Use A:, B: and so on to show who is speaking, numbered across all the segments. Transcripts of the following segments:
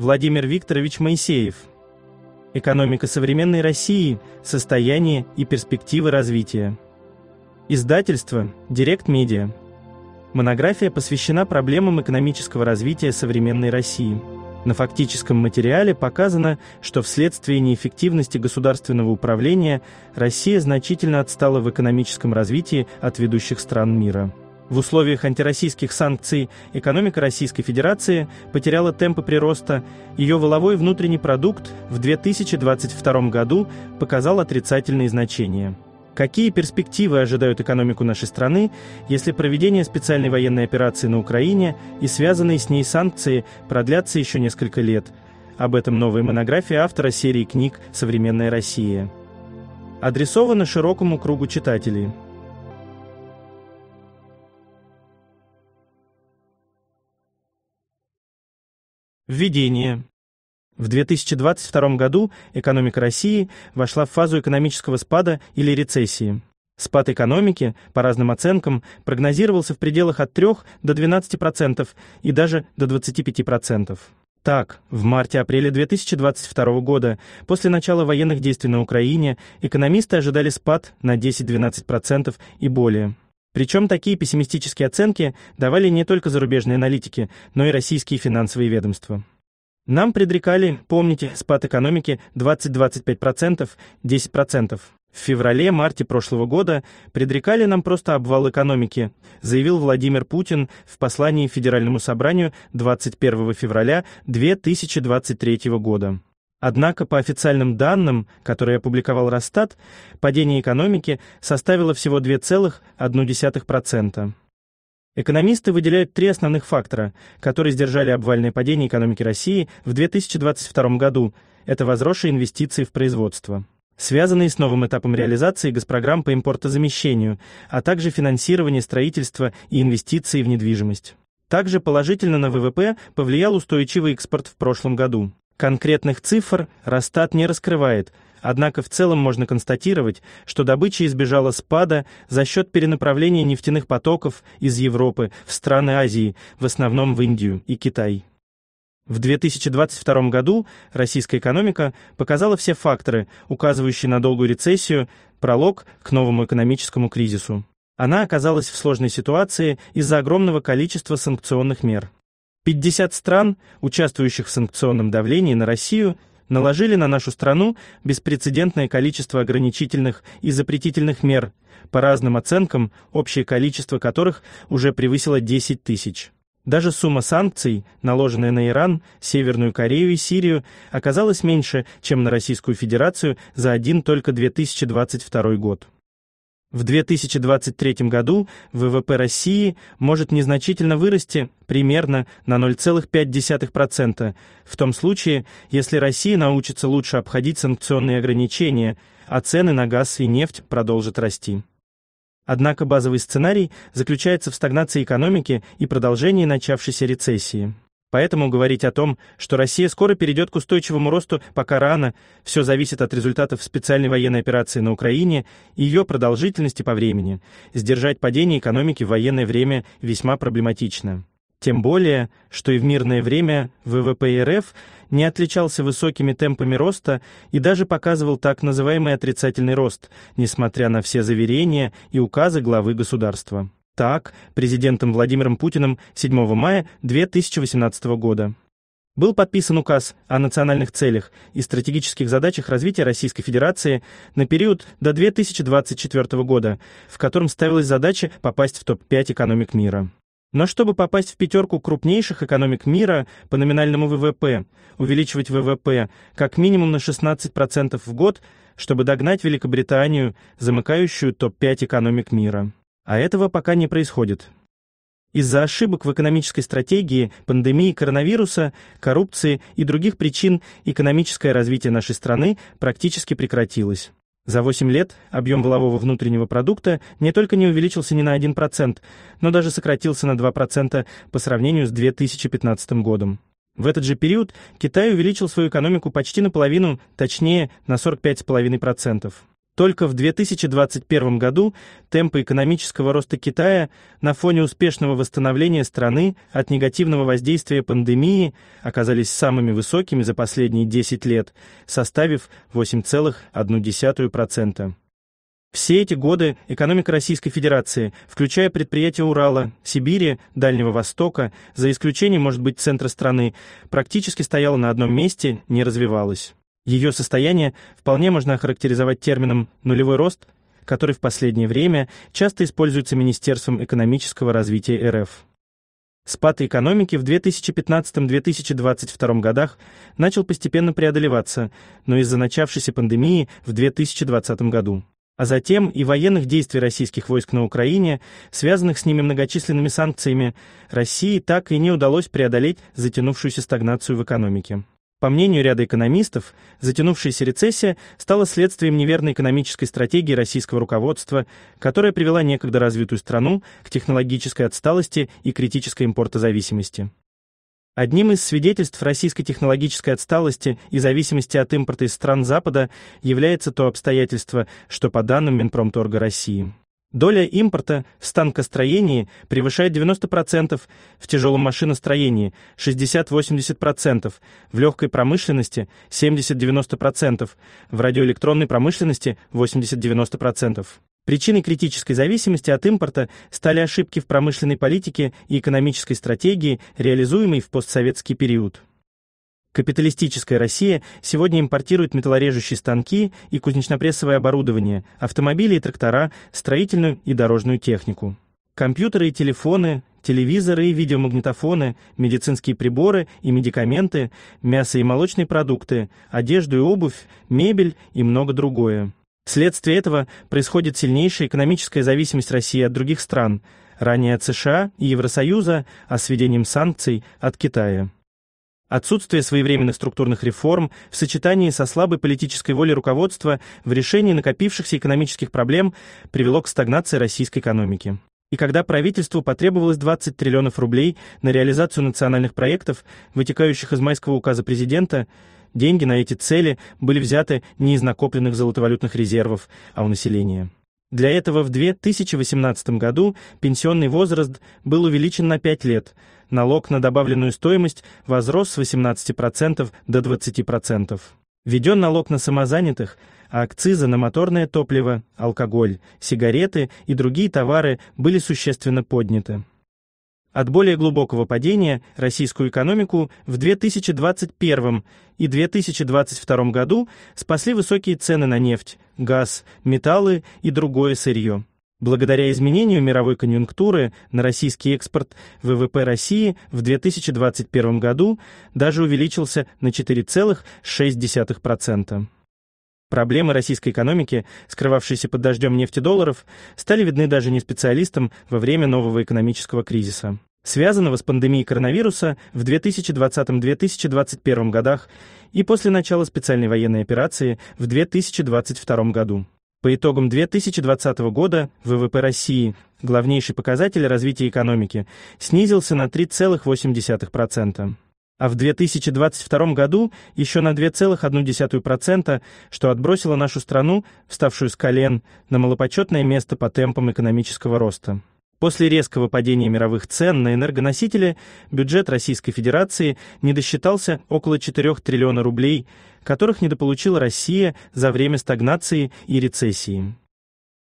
A: Владимир Викторович Моисеев. Экономика современной России, состояние и перспективы развития. Издательство Директ Медиа. Монография посвящена проблемам экономического развития современной России. На фактическом материале показано, что вследствие неэффективности государственного управления Россия значительно отстала в экономическом развитии от ведущих стран мира. В условиях антироссийских санкций экономика Российской Федерации потеряла темпы прироста, ее воловой внутренний продукт в 2022 году показал отрицательные значения. Какие перспективы ожидают экономику нашей страны, если проведение специальной военной операции на Украине и связанные с ней санкции продлятся еще несколько лет? Об этом новая монография автора серии книг «Современная Россия». Адресована широкому кругу читателей – Введение. В 2022 году экономика России вошла в фазу экономического спада или рецессии. Спад экономики, по разным оценкам, прогнозировался в пределах от 3 до 12% и даже до 25%. Так, в марте-апреле 2022 года, после начала военных действий на Украине, экономисты ожидали спад на 10-12% и более. Причем такие пессимистические оценки давали не только зарубежные аналитики, но и российские финансовые ведомства. Нам предрекали, помните, спад экономики 20-25%, 10%. В феврале-марте прошлого года предрекали нам просто обвал экономики, заявил Владимир Путин в послании Федеральному собранию 21 февраля 2023 года. Однако, по официальным данным, которые опубликовал Росстат, падение экономики составило всего 2,1%. Экономисты выделяют три основных фактора, которые сдержали обвальное падение экономики России в 2022 году. Это возросшие инвестиции в производство связанные с новым этапом реализации госпрограмм по импортозамещению, а также финансирование строительства и инвестиции в недвижимость. Также положительно на ВВП повлиял устойчивый экспорт в прошлом году. Конкретных цифр Росстат не раскрывает, однако в целом можно констатировать, что добыча избежала спада за счет перенаправления нефтяных потоков из Европы в страны Азии, в основном в Индию и Китай. В 2022 году российская экономика показала все факторы, указывающие на долгую рецессию, пролог к новому экономическому кризису. Она оказалась в сложной ситуации из-за огромного количества санкционных мер. 50 стран, участвующих в санкционном давлении на Россию, наложили на нашу страну беспрецедентное количество ограничительных и запретительных мер, по разным оценкам, общее количество которых уже превысило 10 тысяч. Даже сумма санкций, наложенная на Иран, Северную Корею и Сирию, оказалась меньше, чем на Российскую Федерацию за один только 2022 год. В 2023 году ВВП России может незначительно вырасти примерно на 0,5%, в том случае, если Россия научится лучше обходить санкционные ограничения, а цены на газ и нефть продолжат расти. Однако базовый сценарий заключается в стагнации экономики и продолжении начавшейся рецессии. Поэтому говорить о том, что Россия скоро перейдет к устойчивому росту, пока рано, все зависит от результатов специальной военной операции на Украине и ее продолжительности по времени. Сдержать падение экономики в военное время весьма проблематично. Тем более, что и в мирное время ВВП РФ не отличался высокими темпами роста и даже показывал так называемый отрицательный рост, несмотря на все заверения и указы главы государства так президентом Владимиром Путиным 7 мая 2018 года. Был подписан указ о национальных целях и стратегических задачах развития Российской Федерации на период до 2024 года, в котором ставилась задача попасть в топ-5 экономик мира. Но чтобы попасть в пятерку крупнейших экономик мира по номинальному ВВП, увеличивать ВВП как минимум на 16% в год, чтобы догнать Великобританию, замыкающую топ-5 экономик мира а этого пока не происходит. Из-за ошибок в экономической стратегии, пандемии коронавируса, коррупции и других причин экономическое развитие нашей страны практически прекратилось. За 8 лет объем валового внутреннего продукта не только не увеличился ни на 1%, но даже сократился на 2% по сравнению с 2015 годом. В этот же период Китай увеличил свою экономику почти наполовину, точнее, на 45,5%. Только в 2021 году темпы экономического роста Китая на фоне успешного восстановления страны от негативного воздействия пандемии оказались самыми высокими за последние 10 лет, составив 8,1%. Все эти годы экономика Российской Федерации, включая предприятия Урала, Сибири, Дальнего Востока, за исключением, может быть, центра страны, практически стояла на одном месте, не развивалась. Ее состояние вполне можно охарактеризовать термином «нулевой рост», который в последнее время часто используется Министерством экономического развития РФ. Спад экономики в 2015-2022 годах начал постепенно преодолеваться, но из-за начавшейся пандемии в 2020 году, а затем и военных действий российских войск на Украине, связанных с ними многочисленными санкциями, России так и не удалось преодолеть затянувшуюся стагнацию в экономике. По мнению ряда экономистов, затянувшаяся рецессия стала следствием неверной экономической стратегии российского руководства, которая привела некогда развитую страну к технологической отсталости и критической импортозависимости. Одним из свидетельств российской технологической отсталости и зависимости от импорта из стран Запада является то обстоятельство, что по данным Минпромторга России Доля импорта в станкостроении превышает 90%, в тяжелом машиностроении 60-80%, в легкой промышленности 70-90%, в радиоэлектронной промышленности 80-90%. Причиной критической зависимости от импорта стали ошибки в промышленной политике и экономической стратегии, реализуемой в постсоветский период. Капиталистическая Россия сегодня импортирует металлорежущие станки и кузнечно-прессовое оборудование, автомобили и трактора, строительную и дорожную технику. Компьютеры и телефоны, телевизоры и видеомагнитофоны, медицинские приборы и медикаменты, мясо и молочные продукты, одежду и обувь, мебель и много другое. Вследствие этого происходит сильнейшая экономическая зависимость России от других стран, ранее от США и Евросоюза, а с введением санкций от Китая. Отсутствие своевременных структурных реформ в сочетании со слабой политической волей руководства в решении накопившихся экономических проблем привело к стагнации российской экономики. И когда правительству потребовалось 20 триллионов рублей на реализацию национальных проектов, вытекающих из майского указа президента, деньги на эти цели были взяты не из накопленных золотовалютных резервов, а у населения. Для этого в 2018 году пенсионный возраст был увеличен на 5 лет – налог на добавленную стоимость возрос с 18% до 20%. Введен налог на самозанятых, а акцизы на моторное топливо, алкоголь, сигареты и другие товары были существенно подняты. От более глубокого падения российскую экономику в 2021 и 2022 году спасли высокие цены на нефть, газ, металлы и другое сырье. Благодаря изменению мировой конъюнктуры на российский экспорт ВВП России в 2021 году даже увеличился на 4,6%. Проблемы российской экономики, скрывавшиеся под дождем нефти-долларов, стали видны даже не специалистам во время нового экономического кризиса, связанного с пандемией коронавируса в 2020-2021 годах и после начала специальной военной операции в 2022 году. По итогам 2020 года ВВП России, главнейший показатель развития экономики, снизился на 3,8%, а в 2022 году еще на 2,1%, что отбросило нашу страну, вставшую с колен, на малопочетное место по темпам экономического роста. После резкого падения мировых цен на энергоносители бюджет Российской Федерации недосчитался около 4 триллиона рублей, которых недополучила Россия за время стагнации и рецессии.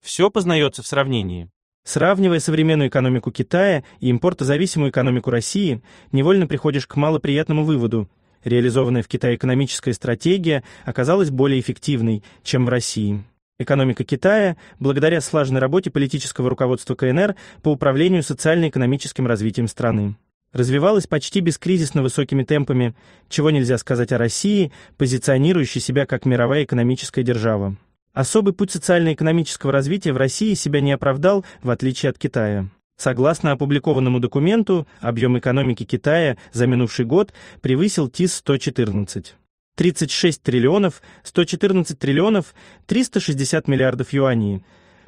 A: Все познается в сравнении. Сравнивая современную экономику Китая и импортозависимую экономику России, невольно приходишь к малоприятному выводу. Реализованная в Китае экономическая стратегия оказалась более эффективной, чем в России. Экономика Китая благодаря слаженной работе политического руководства КНР по управлению социально-экономическим развитием страны. Развивалась почти бескризисно высокими темпами, чего нельзя сказать о России, позиционирующей себя как мировая экономическая держава. Особый путь социально-экономического развития в России себя не оправдал, в отличие от Китая. Согласно опубликованному документу, объем экономики Китая за минувший год превысил ТИС-114. 36 триллионов 114 триллионов 360 миллиардов юаней,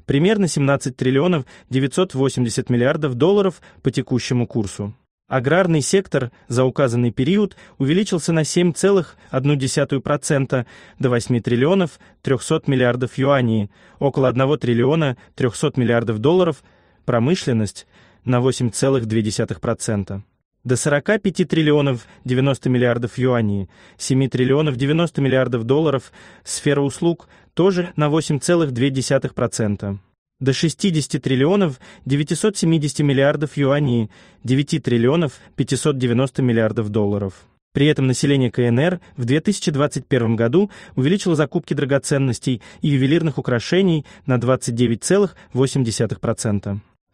A: примерно 17 триллионов 980 миллиардов долларов по текущему курсу. Аграрный сектор за указанный период увеличился на 7,1% до 8 триллионов 300 миллиардов юаней, около 1 триллиона 300 миллиардов долларов, промышленность на 8,2% до 45 триллионов 90 миллиардов юаней, 7 триллионов 90 миллиардов долларов, сфера услуг тоже на 8,2%, до 60 триллионов 970 миллиардов юаней, 9 триллионов 590 миллиардов долларов. При этом население КНР в 2021 году увеличило закупки драгоценностей и ювелирных украшений на 29,8%.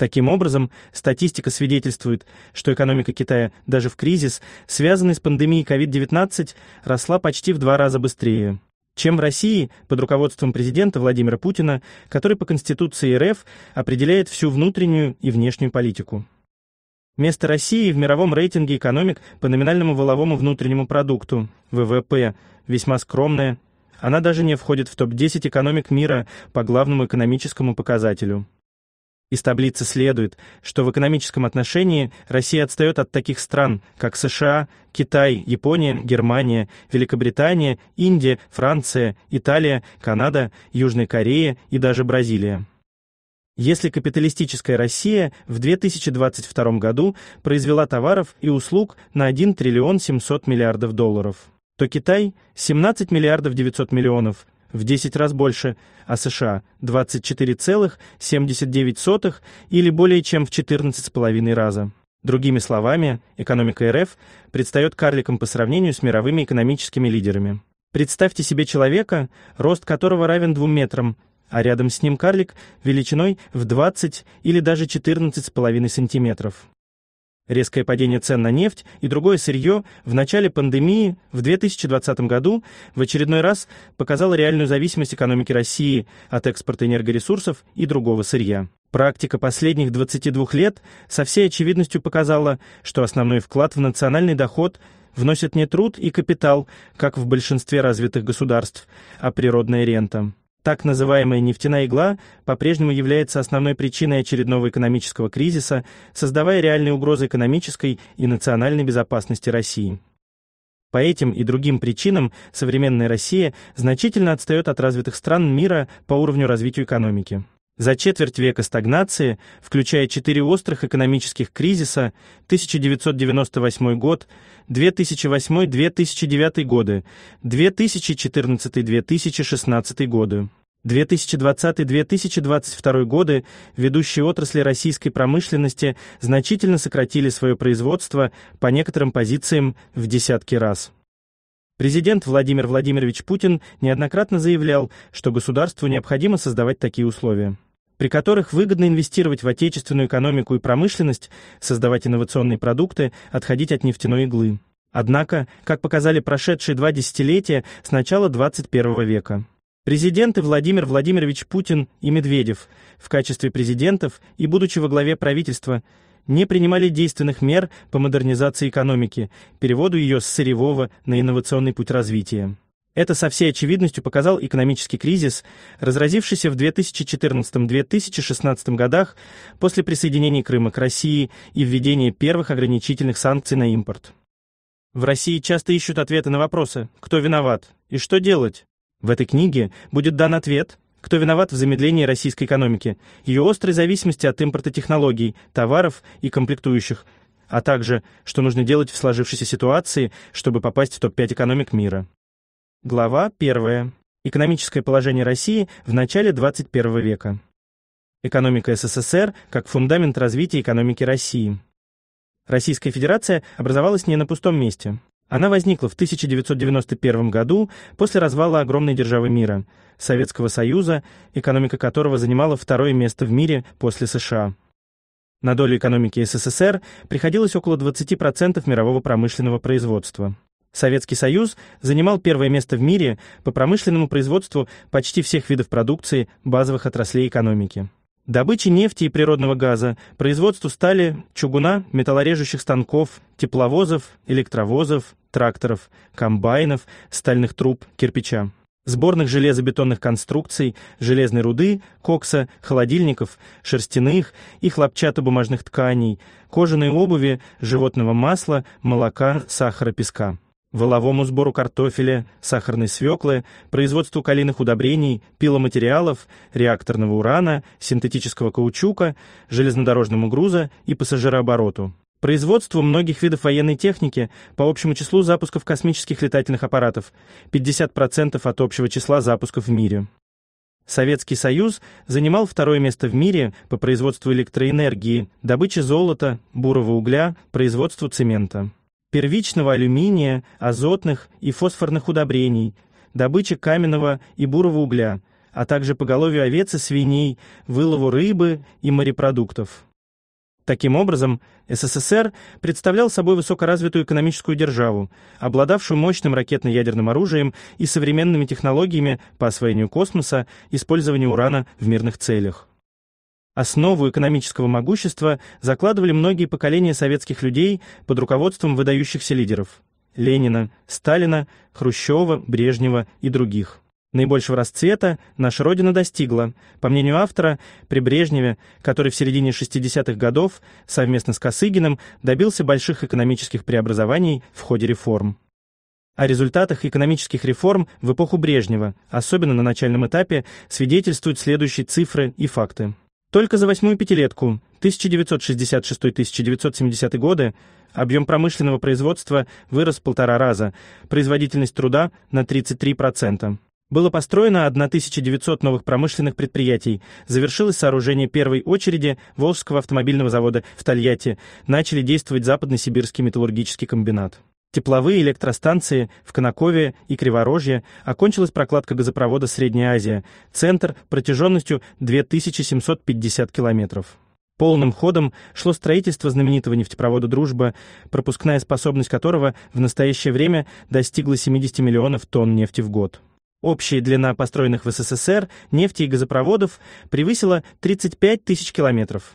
A: Таким образом, статистика свидетельствует, что экономика Китая даже в кризис, связанный с пандемией COVID-19, росла почти в два раза быстрее чем в России под руководством президента Владимира Путина, который по Конституции РФ определяет всю внутреннюю и внешнюю политику. Место России в мировом рейтинге экономик по номинальному валовому внутреннему продукту, ВВП, весьма скромное. Она даже не входит в топ-10 экономик мира по главному экономическому показателю. Из таблицы следует, что в экономическом отношении Россия отстает от таких стран, как США, Китай, Япония, Германия, Великобритания, Индия, Франция, Италия, Канада, Южная Корея и даже Бразилия. Если капиталистическая Россия в 2022 году произвела товаров и услуг на 1 триллион 700 миллиардов долларов, то Китай – 17 миллиардов 900 миллионов – в 10 раз больше, а США – 24,79 или более чем в 14,5 раза. Другими словами, экономика РФ предстает карликом по сравнению с мировыми экономическими лидерами. Представьте себе человека, рост которого равен 2 метрам, а рядом с ним карлик величиной в 20 или даже 14,5 сантиметров резкое падение цен на нефть и другое сырье в начале пандемии в 2020 году в очередной раз показало реальную зависимость экономики России от экспорта энергоресурсов и другого сырья. Практика последних 22 лет со всей очевидностью показала, что основной вклад в национальный доход вносят не труд и капитал, как в большинстве развитых государств, а природная рента. Так называемая нефтяная игла по-прежнему является основной причиной очередного экономического кризиса, создавая реальные угрозы экономической и национальной безопасности России. По этим и другим причинам современная Россия значительно отстает от развитых стран мира по уровню развития экономики. За четверть века стагнации, включая четыре острых экономических кризиса 1998 год, 2008-2009 годы, 2014-2016 годы, 2020-2022 годы, ведущие отрасли российской промышленности значительно сократили свое производство по некоторым позициям в десятки раз. Президент Владимир Владимирович Путин неоднократно заявлял, что государству необходимо создавать такие условия при которых выгодно инвестировать в отечественную экономику и промышленность, создавать инновационные продукты, отходить от нефтяной иглы. Однако, как показали прошедшие два десятилетия с начала 21 века, Президенты Владимир Владимирович Путин и Медведев в качестве президентов и будучи во главе правительства не принимали действенных мер по модернизации экономики, переводу ее с сырьевого на инновационный путь развития. Это со всей очевидностью показал экономический кризис, разразившийся в 2014-2016 годах после присоединения Крыма к России и введения первых ограничительных санкций на импорт. В России часто ищут ответы на вопросы «Кто виноват?» и «Что делать?». В этой книге будет дан ответ «Кто виноват в замедлении российской экономики?», ее острой зависимости от импорта технологий, товаров и комплектующих, а также «Что нужно делать в сложившейся ситуации, чтобы попасть в топ-5 экономик мира?». Глава 1. Экономическое положение России в начале 21 века. Экономика СССР как фундамент развития экономики России. Российская Федерация образовалась не на пустом месте. Она возникла в 1991 году после развала огромной державы мира Советского Союза, экономика которого занимала второе место в мире после США. На долю экономики СССР приходилось около 20% мирового промышленного производства. Советский Союз занимал первое место в мире по промышленному производству почти всех видов продукции базовых отраслей экономики. Добыче нефти и природного газа, производству стали, чугуна, металлорежущих станков, тепловозов, электровозов, тракторов, комбайнов, стальных труб, кирпича сборных железобетонных конструкций, железной руды, кокса, холодильников, шерстяных и хлопчатобумажных тканей, кожаной обуви, животного масла, молока, сахара, песка валовому сбору картофеля, сахарной свеклы, производству калийных удобрений, пиломатериалов, реакторного урана, синтетического каучука, железнодорожному груза и пассажирообороту. Производству многих видов военной техники по общему числу запусков космических летательных аппаратов 50% от общего числа запусков в мире. Советский Союз занимал второе место в мире по производству электроэнергии, добыче золота, бурого угля, производству цемента первичного алюминия, азотных и фосфорных удобрений, добыча каменного и бурого угля, а также поголовью овец и свиней, вылову рыбы и морепродуктов. Таким образом, СССР представлял собой высокоразвитую экономическую державу, обладавшую мощным ракетно-ядерным оружием и современными технологиями по освоению космоса, использованию урана в мирных целях. Основу экономического могущества закладывали многие поколения советских людей под руководством выдающихся лидеров – Ленина, Сталина, Хрущева, Брежнева и других. Наибольшего расцвета наша Родина достигла, по мнению автора, при Брежневе, который в середине 60-х годов совместно с Косыгиным добился больших экономических преобразований в ходе реформ. О результатах экономических реформ в эпоху Брежнева, особенно на начальном этапе, свидетельствуют следующие цифры и факты. Только за восьмую пятилетку 1966-1970 годы объем промышленного производства вырос в полтора раза, производительность труда на 33%. Было построено 1900 новых промышленных предприятий, завершилось сооружение первой очереди Волжского автомобильного завода в Тольятти, начали действовать западно-сибирский металлургический комбинат тепловые электростанции в Конакове и Криворожье, окончилась прокладка газопровода «Средняя Азия», центр протяженностью 2750 километров. Полным ходом шло строительство знаменитого нефтепровода «Дружба», пропускная способность которого в настоящее время достигла 70 миллионов тонн нефти в год. Общая длина построенных в СССР нефти и газопроводов превысила 35 тысяч километров.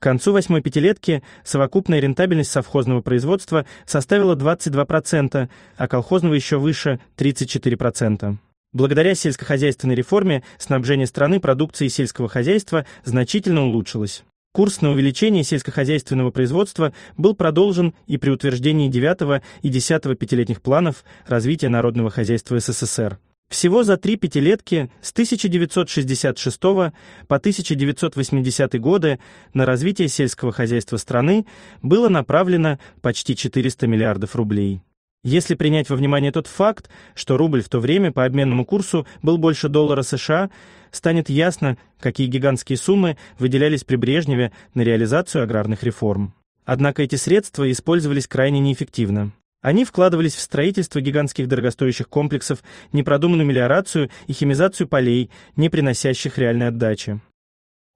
A: К концу восьмой пятилетки совокупная рентабельность совхозного производства составила 22%, а колхозного еще выше – 34%. Благодаря сельскохозяйственной реформе снабжение страны продукцией сельского хозяйства значительно улучшилось. Курс на увеличение сельскохозяйственного производства был продолжен и при утверждении 9 и 10 пятилетних планов развития народного хозяйства СССР. Всего за три пятилетки с 1966 по 1980 годы на развитие сельского хозяйства страны было направлено почти 400 миллиардов рублей. Если принять во внимание тот факт, что рубль в то время по обменному курсу был больше доллара США, станет ясно, какие гигантские суммы выделялись при Брежневе на реализацию аграрных реформ. Однако эти средства использовались крайне неэффективно. Они вкладывались в строительство гигантских дорогостоящих комплексов, непродуманную мелиорацию и химизацию полей, не приносящих реальной отдачи.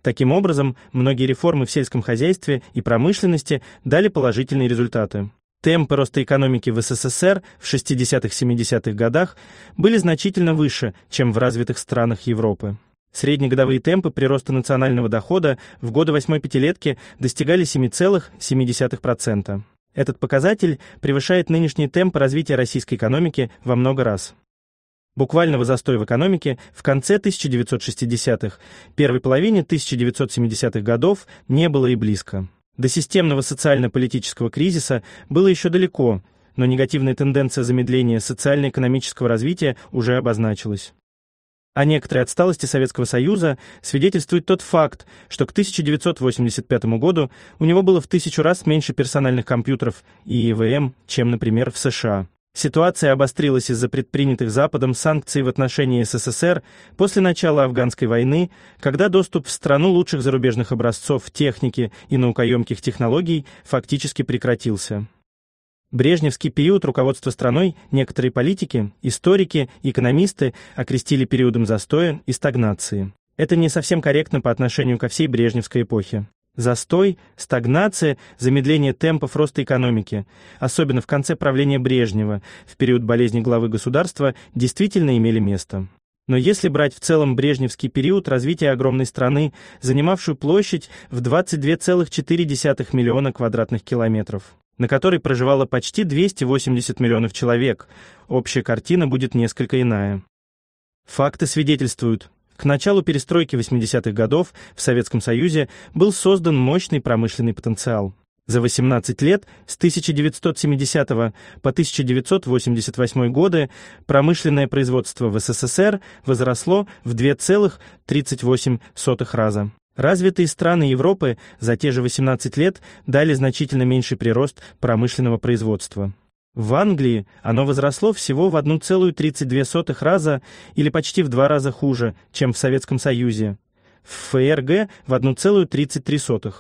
A: Таким образом, многие реформы в сельском хозяйстве и промышленности дали положительные результаты. Темпы роста экономики в СССР в 60-70-х годах были значительно выше, чем в развитых странах Европы. Среднегодовые темпы прироста национального дохода в годы восьмой пятилетки достигали 7,7%. Этот показатель превышает нынешний темп развития российской экономики во много раз. Буквального застоя в экономике в конце 1960-х, первой половине 1970-х годов не было и близко. До системного социально-политического кризиса было еще далеко, но негативная тенденция замедления социально-экономического развития уже обозначилась. О а некоторой отсталости Советского Союза свидетельствует тот факт, что к 1985 году у него было в тысячу раз меньше персональных компьютеров и ИВМ, чем, например, в США. Ситуация обострилась из-за предпринятых Западом санкций в отношении СССР после начала афганской войны, когда доступ в страну лучших зарубежных образцов техники и наукоемких технологий фактически прекратился. Брежневский период руководства страной некоторые политики, историки, экономисты окрестили периодом застоя и стагнации. Это не совсем корректно по отношению ко всей брежневской эпохе. Застой, стагнация, замедление темпов роста экономики, особенно в конце правления Брежнева, в период болезни главы государства, действительно имели место. Но если брать в целом брежневский период развития огромной страны, занимавшую площадь в 22,4 миллиона квадратных километров, на которой проживало почти 280 миллионов человек. Общая картина будет несколько иная. Факты свидетельствуют, к началу перестройки 80-х годов в Советском Союзе был создан мощный промышленный потенциал. За 18 лет, с 1970 по 1988 годы, промышленное производство в СССР возросло в 2,38 раза. Развитые страны Европы за те же 18 лет дали значительно меньший прирост промышленного производства. В Англии оно возросло всего в 1,32 раза или почти в два раза хуже, чем в Советском Союзе. В ФРГ в 1,33.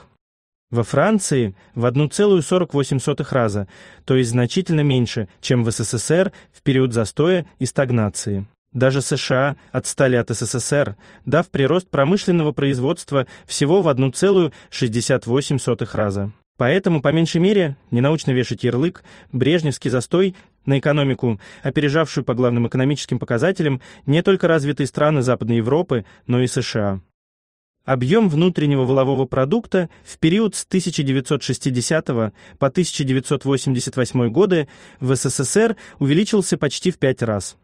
A: Во Франции в 1,48 раза, то есть значительно меньше, чем в СССР в период застоя и стагнации. Даже США отстали от СССР, дав прирост промышленного производства всего в 1,68 раза. Поэтому, по меньшей мере, не научно вешать ярлык, брежневский застой на экономику, опережавшую по главным экономическим показателям не только развитые страны Западной Европы, но и США. Объем внутреннего волового продукта в период с 1960 по 1988 годы в СССР увеличился почти в пять раз –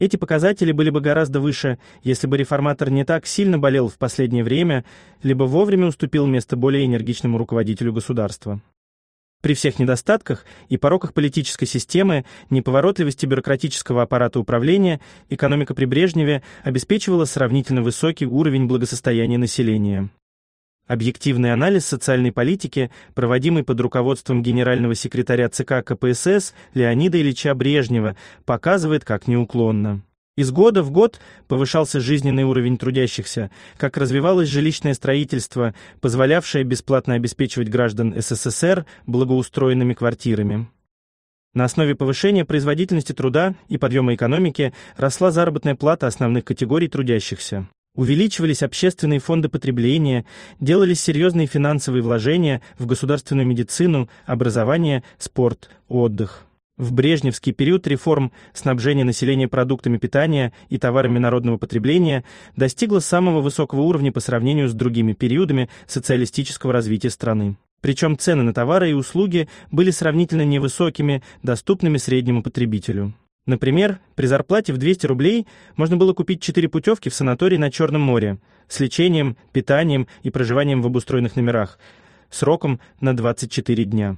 A: Эти показатели были бы гораздо выше, если бы реформатор не так сильно болел в последнее время, либо вовремя уступил место более энергичному руководителю государства. При всех недостатках и пороках политической системы, неповоротливости бюрократического аппарата управления, экономика при Брежневе обеспечивала сравнительно высокий уровень благосостояния населения. Объективный анализ социальной политики, проводимый под руководством генерального секретаря ЦК КПСС Леонида Ильича Брежнева, показывает, как неуклонно. Из года в год повышался жизненный уровень трудящихся, как развивалось жилищное строительство, позволявшее бесплатно обеспечивать граждан СССР благоустроенными квартирами. На основе повышения производительности труда и подъема экономики росла заработная плата основных категорий трудящихся. Увеличивались общественные фонды потребления, делались серьезные финансовые вложения в государственную медицину, образование, спорт, отдых. В брежневский период реформ снабжения населения продуктами питания и товарами народного потребления достигло самого высокого уровня по сравнению с другими периодами социалистического развития страны. Причем цены на товары и услуги были сравнительно невысокими, доступными среднему потребителю. Например, при зарплате в 200 рублей можно было купить 4 путевки в санаторий на Черном море с лечением, питанием и проживанием в обустроенных номерах сроком на 24 дня.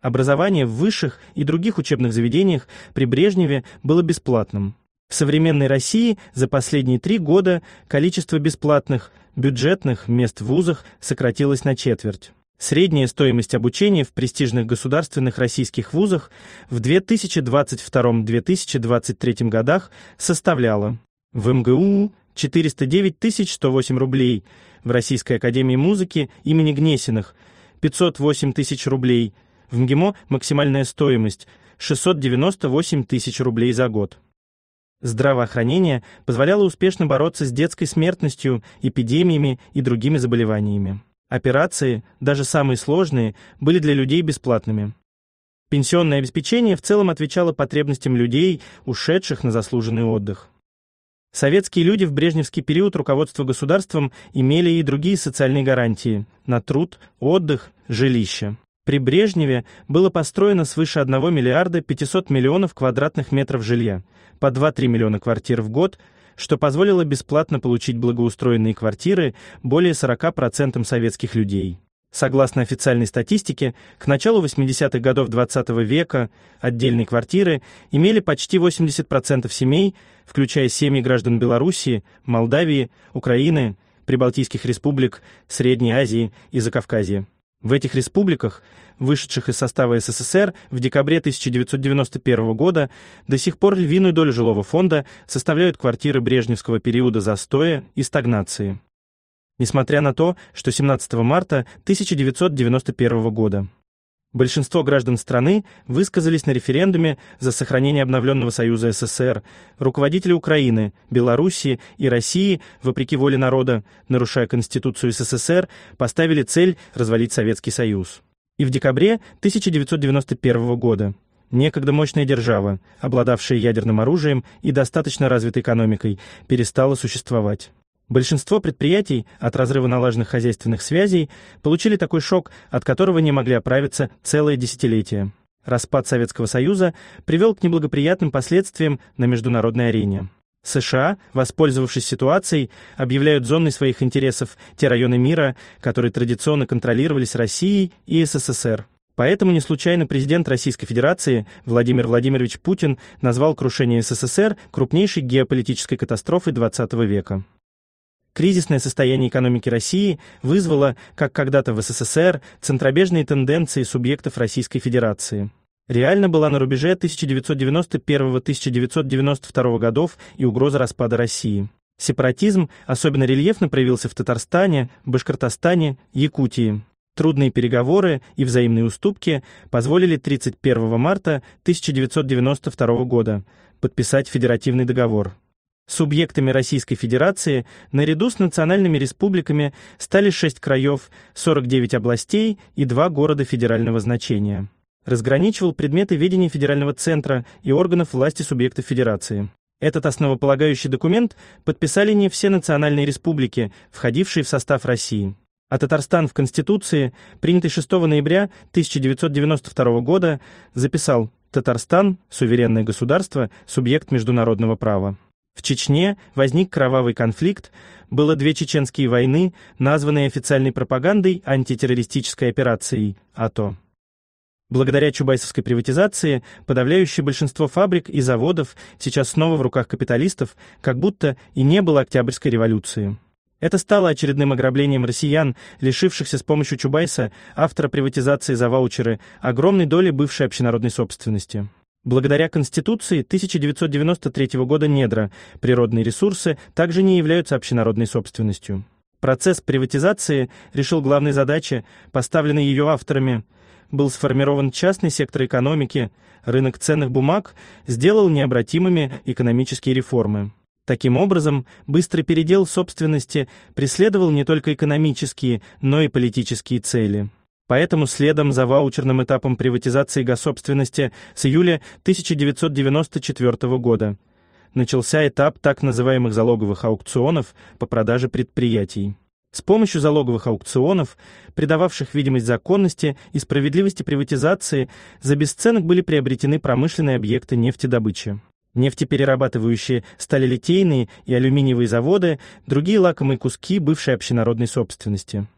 A: Образование в высших и других учебных заведениях при Брежневе было бесплатным. В современной России за последние три года количество бесплатных, бюджетных мест в вузах сократилось на четверть. Средняя стоимость обучения в престижных государственных российских вузах в 2022-2023 годах составляла в МГУ 409 108 рублей, в Российской академии музыки имени Гнесиных 508 тысяч рублей, в МГИМО максимальная стоимость 698 тысяч рублей за год. Здравоохранение позволяло успешно бороться с детской смертностью, эпидемиями и другими заболеваниями. Операции, даже самые сложные, были для людей бесплатными. Пенсионное обеспечение в целом отвечало потребностям людей, ушедших на заслуженный отдых. Советские люди в брежневский период руководства государством имели и другие социальные гарантии – на труд, отдых, жилище. При Брежневе было построено свыше 1 миллиарда 500 миллионов квадратных метров жилья, по 2-3 миллиона квартир в год – что позволило бесплатно получить благоустроенные квартиры более 40% советских людей. Согласно официальной статистике, к началу 80-х годов XX -го века отдельные квартиры имели почти 80% семей, включая семьи граждан Белоруссии, Молдавии, Украины, Прибалтийских республик, Средней Азии и Закавказья. В этих республиках, вышедших из состава СССР в декабре 1991 года, до сих пор львиную долю жилого фонда составляют квартиры брежневского периода застоя и стагнации. Несмотря на то, что 17 марта 1991 года Большинство граждан страны высказались на референдуме за сохранение обновленного Союза СССР. Руководители Украины, Белоруссии и России, вопреки воле народа, нарушая Конституцию СССР, поставили цель развалить Советский Союз. И в декабре 1991 года некогда мощная держава, обладавшая ядерным оружием и достаточно развитой экономикой, перестала существовать. Большинство предприятий от разрыва налаженных хозяйственных связей получили такой шок, от которого не могли оправиться целое десятилетие. Распад Советского Союза привел к неблагоприятным последствиям на международной арене. США, воспользовавшись ситуацией, объявляют зоной своих интересов те районы мира, которые традиционно контролировались Россией и СССР. Поэтому не случайно президент Российской Федерации Владимир Владимирович Путин назвал крушение СССР крупнейшей геополитической катастрофой XX века. Кризисное состояние экономики России вызвало, как когда-то в СССР, центробежные тенденции субъектов Российской Федерации реально была на рубеже 1991-1992 годов и угроза распада России. Сепаратизм особенно рельефно проявился в Татарстане, Башкортостане, Якутии. Трудные переговоры и взаимные уступки позволили 31 марта 1992 года подписать федеративный договор. Субъектами Российской Федерации наряду с национальными республиками стали 6 краев, 49 областей и 2 города федерального значения. Разграничивал предметы ведения Федерального центра и органов власти субъектов Федерации. Этот основополагающий документ подписали не все национальные республики, входившие в состав России. А Татарстан в Конституции, принятой 6 ноября 1992 года, записал «Татарстан – суверенное государство, субъект международного права». В Чечне возник кровавый конфликт, было две чеченские войны, названные официальной пропагандой антитеррористической операцией АТО. Благодаря чубайсовской приватизации подавляющее большинство фабрик и заводов сейчас снова в руках капиталистов, как будто и не было Октябрьской революции. Это стало очередным ограблением россиян, лишившихся с помощью Чубайса, автора приватизации за ваучеры, огромной доли бывшей общенародной собственности. Благодаря Конституции 1993 года недра, природные ресурсы также не являются общенародной собственностью. Процесс приватизации решил главные задачи, поставленные ее авторами. Был сформирован частный сектор экономики, рынок ценных бумаг сделал необратимыми экономические реформы. Таким образом, быстрый передел собственности преследовал не только экономические, но и политические цели. Поэтому следом за ваучерным этапом приватизации госсобственности с июля 1994 года начался этап так называемых залоговых аукционов по продаже предприятий. С помощью залоговых аукционов, придававших видимость законности и справедливости приватизации, за бесценок были приобретены промышленные объекты нефтедобычи. Нефтеперерабатывающие сталилитейные и алюминиевые заводы, другие лакомые куски бывшей общенародной собственности.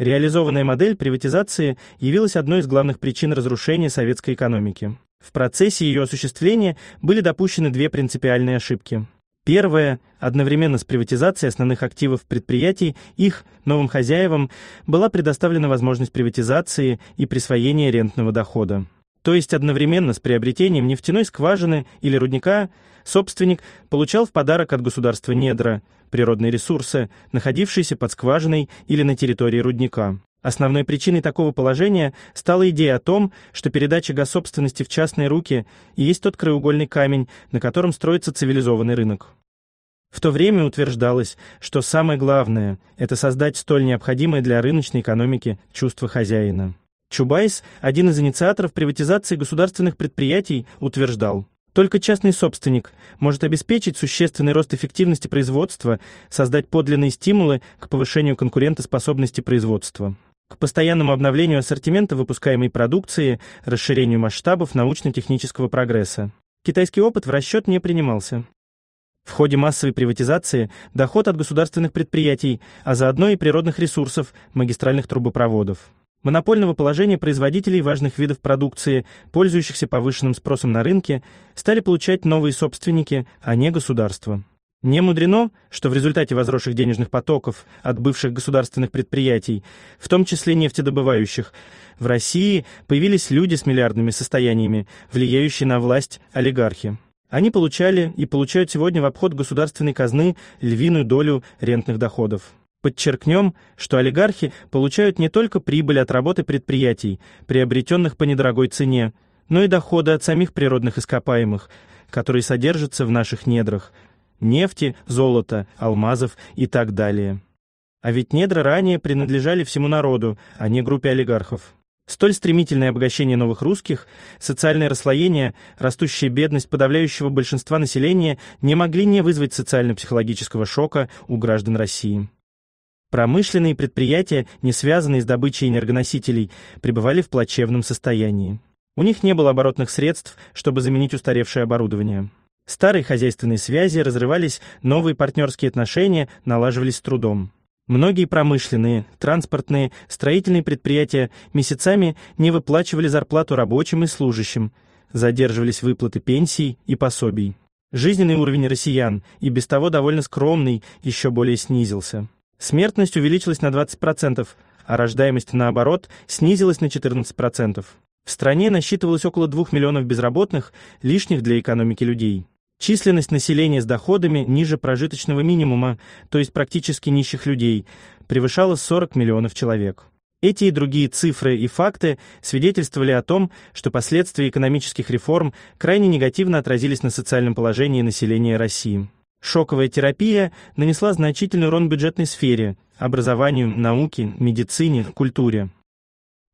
A: Реализованная модель приватизации явилась одной из главных причин разрушения советской экономики. В процессе ее осуществления были допущены две принципиальные ошибки. Первое одновременно с приватизацией основных активов предприятий их новым хозяевам была предоставлена возможность приватизации и присвоения рентного дохода. То есть одновременно с приобретением нефтяной скважины или рудника собственник получал в подарок от государства недра, природные ресурсы, находившиеся под скважиной или на территории рудника. Основной причиной такого положения стала идея о том, что передача госсобственности в частные руки и есть тот краеугольный камень, на котором строится цивилизованный рынок. В то время утверждалось, что самое главное – это создать столь необходимое для рыночной экономики чувство хозяина. Чубайс, один из инициаторов приватизации государственных предприятий, утверждал. Только частный собственник может обеспечить существенный рост эффективности производства, создать подлинные стимулы к повышению конкурентоспособности производства, к постоянному обновлению ассортимента выпускаемой продукции, расширению масштабов научно-технического прогресса. Китайский опыт в расчет не принимался. В ходе массовой приватизации доход от государственных предприятий, а заодно и природных ресурсов, магистральных трубопроводов монопольного положения производителей важных видов продукции, пользующихся повышенным спросом на рынке, стали получать новые собственники, а не государство. Не мудрено, что в результате возросших денежных потоков от бывших государственных предприятий, в том числе нефтедобывающих, в России появились люди с миллиардными состояниями, влияющие на власть олигархи. Они получали и получают сегодня в обход государственной казны львиную долю рентных доходов. Подчеркнем, что олигархи получают не только прибыль от работы предприятий, приобретенных по недорогой цене, но и доходы от самих природных ископаемых, которые содержатся в наших недрах: нефти, золота, алмазов и так далее. А ведь недра ранее принадлежали всему народу, а не группе олигархов. Столь стремительное обогащение новых русских, социальное расслоение, растущая бедность подавляющего большинства населения не могли не вызвать социально-психологического шока у граждан России. Промышленные предприятия, не связанные с добычей энергоносителей, пребывали в плачевном состоянии. У них не было оборотных средств, чтобы заменить устаревшее оборудование. Старые хозяйственные связи разрывались, новые партнерские отношения налаживались с трудом. Многие промышленные, транспортные, строительные предприятия месяцами не выплачивали зарплату рабочим и служащим, задерживались выплаты пенсий и пособий. Жизненный уровень россиян, и без того довольно скромный, еще более снизился. Смертность увеличилась на 20%, а рождаемость, наоборот, снизилась на 14%. В стране насчитывалось около 2 миллионов безработных, лишних для экономики людей. Численность населения с доходами ниже прожиточного минимума, то есть практически нищих людей, превышала 40 миллионов человек. Эти и другие цифры и факты свидетельствовали о том, что последствия экономических реформ крайне негативно отразились на социальном положении населения России. Шоковая терапия нанесла значительный урон бюджетной сфере, образованию, науке, медицине, культуре.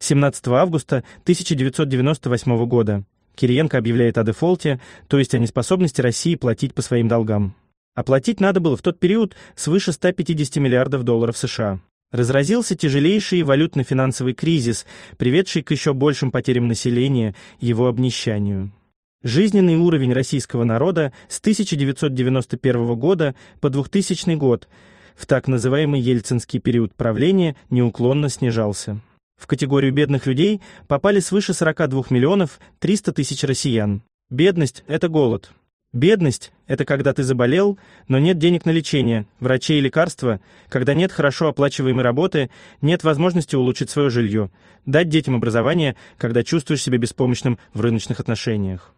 A: 17 августа 1998 года Кириенко объявляет о дефолте, то есть о неспособности России платить по своим долгам. Оплатить надо было в тот период свыше 150 миллиардов долларов США. Разразился тяжелейший валютно-финансовый кризис, приведший к еще большим потерям населения, его обнищанию. Жизненный уровень российского народа с 1991 года по 2000 год в так называемый ельцинский период правления неуклонно снижался. В категорию бедных людей попали свыше 42 миллионов 300 тысяч россиян. Бедность – это голод. Бедность – это когда ты заболел, но нет денег на лечение, врачей и лекарства, когда нет хорошо оплачиваемой работы, нет возможности улучшить свое жилье, дать детям образование, когда чувствуешь себя беспомощным в рыночных отношениях.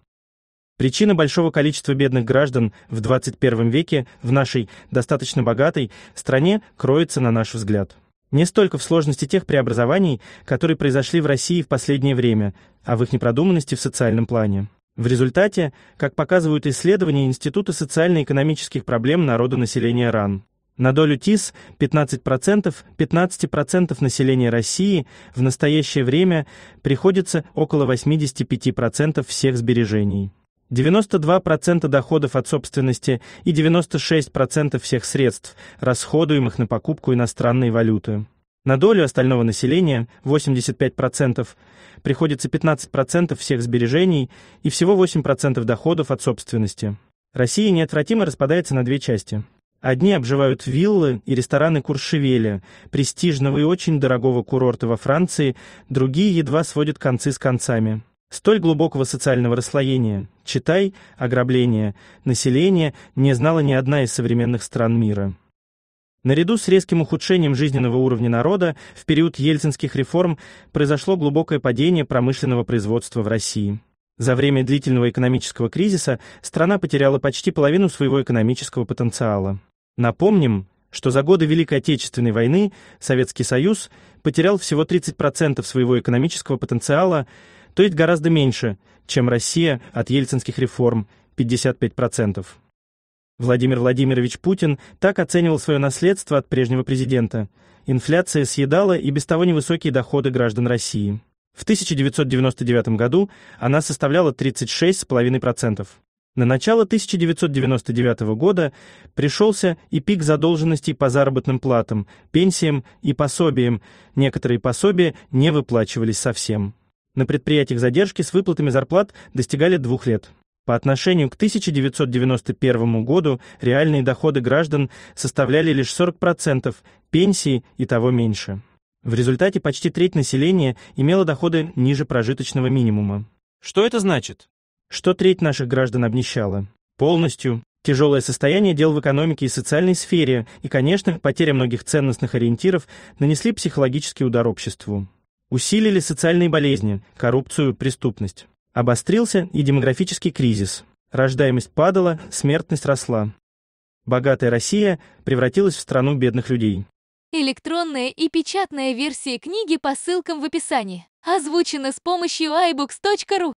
A: Причина большого количества бедных граждан в 21 веке в нашей достаточно богатой стране кроется, на наш взгляд, не столько в сложности тех преобразований, которые произошли в России в последнее время, а в их непродуманности в социальном плане. В результате, как показывают исследования Института социально-экономических проблем народа-населения РАН, на долю ТИС 15%, 15% населения России в настоящее время приходится около 85% всех сбережений. 92% доходов от собственности и 96% всех средств, расходуемых на покупку иностранной валюты. На долю остального населения, 85%, приходится 15% всех сбережений и всего 8% доходов от собственности. Россия неотвратимо распадается на две части. Одни обживают виллы и рестораны Куршевеля, престижного и очень дорогого курорта во Франции, другие едва сводят концы с концами. Столь глубокого социального расслоения, читай, ограбление, населения не знала ни одна из современных стран мира. Наряду с резким ухудшением жизненного уровня народа в период ельцинских реформ произошло глубокое падение промышленного производства в России. За время длительного экономического кризиса страна потеряла почти половину своего экономического потенциала. Напомним, что за годы Великой Отечественной войны Советский Союз потерял всего 30% своего экономического потенциала, то есть гораздо меньше, чем Россия от ельцинских реформ – 55%. Владимир Владимирович Путин так оценивал свое наследство от прежнего президента. Инфляция съедала и без того невысокие доходы граждан России. В 1999 году она составляла 36,5%. На начало 1999 года пришелся и пик задолженностей по заработным платам, пенсиям и пособиям. Некоторые пособия не выплачивались совсем. На предприятиях задержки с выплатами зарплат достигали двух лет. По отношению к 1991 году реальные доходы граждан составляли лишь 40%, пенсии и того меньше. В результате почти треть населения имела доходы ниже прожиточного минимума. Что это значит? Что треть наших граждан обнищала. Полностью. Тяжелое состояние дел в экономике и социальной сфере и, конечно, потеря многих ценностных ориентиров нанесли психологический удар обществу. Усилили социальные болезни, коррупцию, преступность. Обострился и демографический кризис. Рождаемость падала, смертность росла. Богатая Россия превратилась в страну бедных людей. Электронная и печатная версии книги по ссылкам в описании. Озвучено с помощью iBooks.ru.